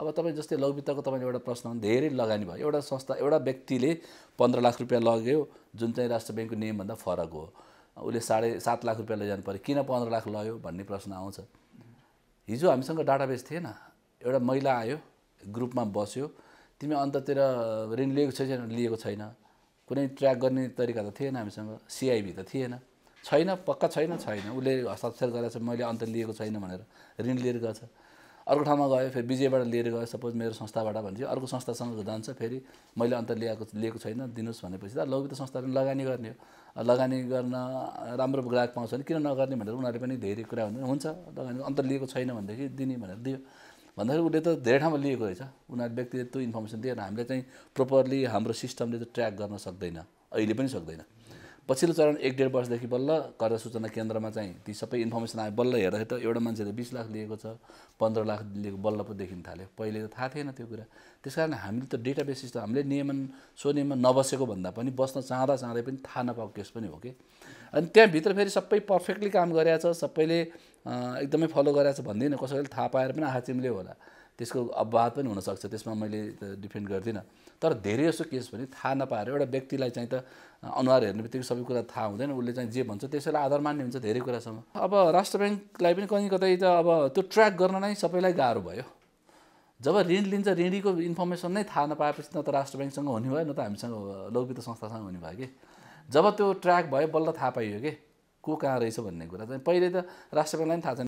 अब तपाईँ जस्तै लघुवित्तको तपाईँले एउटा प्रश्न धेरै लगानी भयो एउटा संस्था एउटा व्यक्तिले पन्ध्र लाख रुपियाँ लग्यो जुन चाहिँ राष्ट्र ब्याङ्कको नियमभन्दा फरक हो उसले साढे सात लाख रुपियाँ लैजानु पऱ्यो किन पन्ध्र लाख लग्यो भन्ने प्रश्न आउँछ हिजो हामीसँग डाटाबेस थिएन एउटा महिला आयो ग्रुपमा बस्यो तिमी अन्ततिर ऋण लिएको छैन लिएको छैन कुनै ट्र्याक गर्ने तरिका त थिएन हामीसँग सिआइबी त थिएन छैन पक्का छैन छैन उसले हस्ताक्षर गरेर मैले अन्त लिएको छैन भनेर ऋण लिएर गर्छ अर्को ठाउँमा गयो फेरि विजयबाट लिएर गयो सपोज मेरो संस्थाबाट भन्थ्यो अर्को संस्थासँग जान्छ फेरि मैले अन्त ल्याएको लिएको छैन दिनुहोस् भनेपछि त लघुवित्त संस्थाले लगानी गर्ने हो लगानी गर्न राम्रो ग्राहक पाउँछ भने किन नगर्ने भनेर उनीहरूले पनि धेरै कुरा हुन्छ हुन्छ लगानी अन्त लिएको छैन भनेदेखि दिने भनेर दियो भन्दाखेरि उसले त धेरै ठाउँमा लिएको रहेछ उनीहरू व्यक्तिले त्यो इन्फर्मेसन दिएर हामीले चाहिँ प्रोपरली हाम्रो सिस्टमले त ट्र्याक गर्न सक्दैन अहिले पनि सक्दैन पछिल्लो चरण एक डेढ वर्षदेखि बल्ल कर्जा सूचना केन्द्रमा चाहिँ ती सबै इन्फर्मेसन आयो बल्ल हेर्दाखेरि त एउटा मान्छेले बिस लाख लिएको छ पन्ध्र लाख लिएको बल्ल पो देखिन थाल्यो पहिले त थाहा थिएन त्यो कुरा त्यस कारण हामीले त डेटा बेसिस त हामीले नियमन स्वनियमन नबसेको भन्दा पनि बस्न चाहँदा चाहँदै पनि थाहा नपाएको केस पनि हो कि अनि त्यहाँभित्र फेरि सबै पर्फेक्टली काम गरेछ सबैले एकदमै फलो गरेछ भन्दैन कसैले थाहा पाएर पनि आँखा चिम्ल्यो होला त्यसको अपवाद पनि हुनसक्छ त्यसमा मैले डिपेन्ड गर्दिनँ तर धेरै जसो केस भने थाहा नपाएर एउटा व्यक्तिलाई चाहिँ त अनुहार हेर्ने बित्तिकै सबै कुरा थाहा हुँदैन उसले चाहिँ जे भन्छ त्यसैलाई आधार मान्ने हुन्छ धेरै कुरासम्म अब राष्ट्र ब्याङ्कलाई पनि कहीँ कतै त अब त्यो ट्र्याक गर्न नै सबैलाई गाह्रो भयो जब ऋण लिन्छ ऋणीको इन्फर्मेसन नै थाहा नपाएपछि न त राष्ट्र ब्याङ्कसँग हुने भयो न त हामीसँग लघुवित्त संस्थासँग हुने भयो कि जब त्यो ट्र्याक भयो बल्ल थाहा पाइयो कि को कहाँ रहेछ भन्ने कुरा चाहिँ पहिले त राष्ट्र ब्याङ्कलाई पनि थाहा छैन